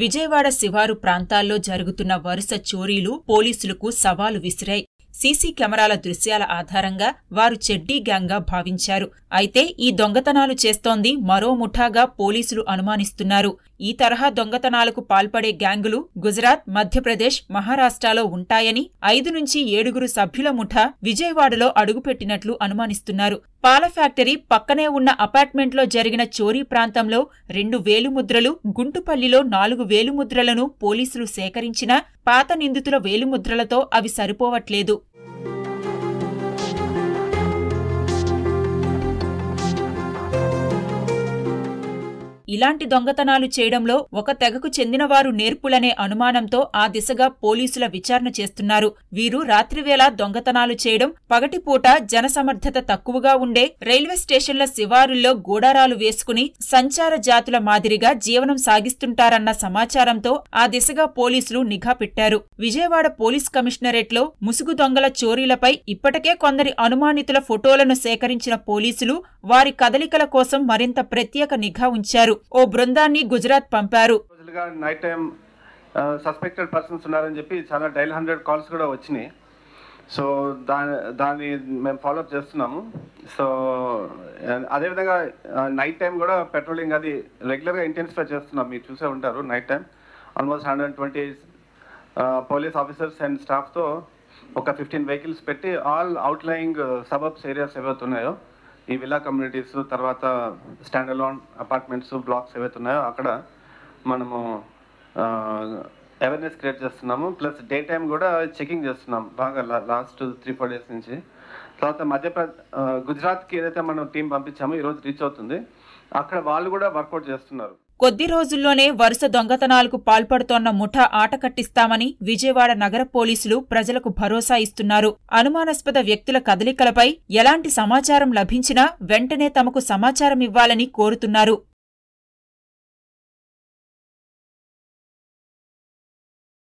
విజయవాడ శివారు ప్రాంతాల్లో జరుగుతున్న వరుస చోరీలు పోలీసులకు సవాలు విసిరాయి సీసీ కెమెరాల దృశ్యాల ఆధారంగా వారు చెడ్డీ గ్యాంగ్గా భావించారు అయితే ఈ దొంగతనాలు చేస్తోంది మరో ముఠాగా పోలీసులు అనుమానిస్తున్నారు ఈ తరహా దొంగతనాలకు పాల్పడే గ్యాంగులు గుజరాత్ మధ్యప్రదేశ్ మహారాష్ట్రలో ఉంటాయని ఐదు నుంచి ఏడుగురు సభ్యుల ముఠ విజయవాడలో అడుగుపెట్టినట్లు అనుమానిస్తున్నారు పాల ఫ్యాక్టరీ పక్కనే ఉన్న అపార్ట్మెంట్లో జరిగిన చోరీ ప్రాంతంలో రెండు వేలుముద్రలు గుంటుపల్లిలో నాలుగు వేలుముద్రలను పోలీసులు సేకరించినా పాత నిందితుల వేలుముద్రలతో అవి సరిపోవట్లేదు ఇలాంటి దొంగతనాలు చేయడంలో ఒక తెగకు చెందినవారు నేర్పులనే అనుమానంతో ఆ దిశగా పోలీసుల విచారణ చేస్తున్నారు వీరు రాత్రివేళ దొంగతనాలు చేయడం పగటిపూట జనసమర్థత తక్కువగా ఉండే రైల్వే స్టేషన్ల శివారుల్లో గూడారాలు వేసుకుని సంచార జాతుల మాదిరిగా జీవనం సాగిస్తుంటారన్న సమాచారంతో ఆ దిశగా పోలీసులు నిఘా పెట్టారు విజయవాడ పోలీస్ కమిషనరేట్లో ముసుగు దొంగల చోరీలపై ఇప్పటికే కొందరి అనుమానితుల ఫోటోలను సేకరించిన పోలీసులు వారి కదలికల కోసం మరింత ప్రత్యేక నిఘా ఉంచారు ఓ బృందాన్ని గుజరాత్ పంపారు నైట్ టైం సస్పెక్టెడ్ పర్సన్స్ ఉన్నారని చెప్పి చాలా డైల్ హండ్రెడ్ కాల్స్ కూడా వచ్చినాయి సో దాని దాన్ని మేము ఫాలోఅప్ చేస్తున్నాము సో అదేవిధంగా నైట్ టైం కూడా పెట్రోలింగ్ అది రెగ్యులర్గా ఇంటెన్సిఫై చేస్తున్నాం మీరు చూసే ఉంటారు night time almost hundred twenty police officers and స్టాఫ్తో ఒక ఫిఫ్టీన్ వెహికల్స్ పెట్టి ఆల్ అవుట్లయింగ్ సబబ్స్ ఏరియాస్ ఏవైతే ఉన్నాయో ఈ విలా కమ్యూనిటీస్ తర్వాత స్టాండ్ అలోన్ అపార్ట్మెంట్స్ బ్లాక్స్ ఏవైతే ఉన్నాయో అక్కడ మనము అవేర్నెస్ క్రియేట్ చేస్తున్నాము ప్లస్ డే టైం కూడా చెకింగ్ చేస్తున్నాం బాగా లాస్ట్ త్రీ ఫోర్ డేస్ నుంచి తర్వాత మధ్యప్రదేశ్ గుజరాత్కి ఏదైతే మనం టీం పంపించామో ఈరోజు రీచ్ అవుతుంది అక్కడ వాళ్ళు కూడా వర్కౌట్ చేస్తున్నారు కొద్ది రోజుల్లోనే వరుస దొంగతనాలకు పాల్పడుతోన్న ముఠా ఆటకట్టిస్తామని విజయవాడ నగర పోలీసులు ప్రజలకు భరోసా ఇస్తున్నారు అనుమానాస్పద వ్యక్తుల కదలికలపై ఎలాంటి సమాచారం లభించినా వెంటనే తమకు సమాచారం ఇవ్వాలని కోరుతున్నారు